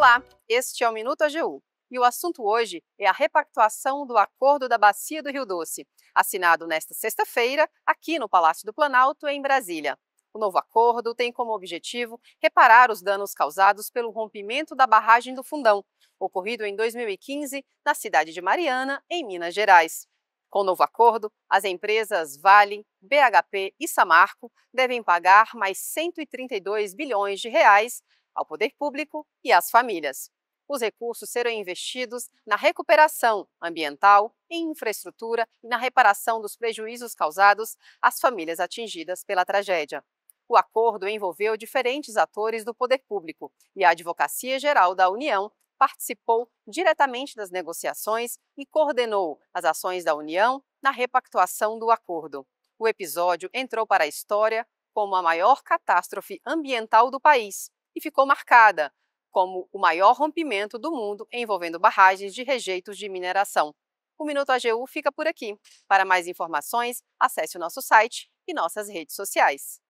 Olá, este é o Minuto AGU e o assunto hoje é a repactuação do Acordo da Bacia do Rio Doce, assinado nesta sexta-feira aqui no Palácio do Planalto, em Brasília. O novo acordo tem como objetivo reparar os danos causados pelo rompimento da barragem do Fundão, ocorrido em 2015 na cidade de Mariana, em Minas Gerais. Com o novo acordo, as empresas Vale, BHP e Samarco devem pagar mais 132 bilhões de reais ao poder público e às famílias. Os recursos serão investidos na recuperação ambiental, em infraestrutura e na reparação dos prejuízos causados às famílias atingidas pela tragédia. O acordo envolveu diferentes atores do poder público e a Advocacia Geral da União participou diretamente das negociações e coordenou as ações da União na repactuação do acordo. O episódio entrou para a história como a maior catástrofe ambiental do país e ficou marcada como o maior rompimento do mundo envolvendo barragens de rejeitos de mineração. O Minuto AGU fica por aqui. Para mais informações, acesse o nosso site e nossas redes sociais.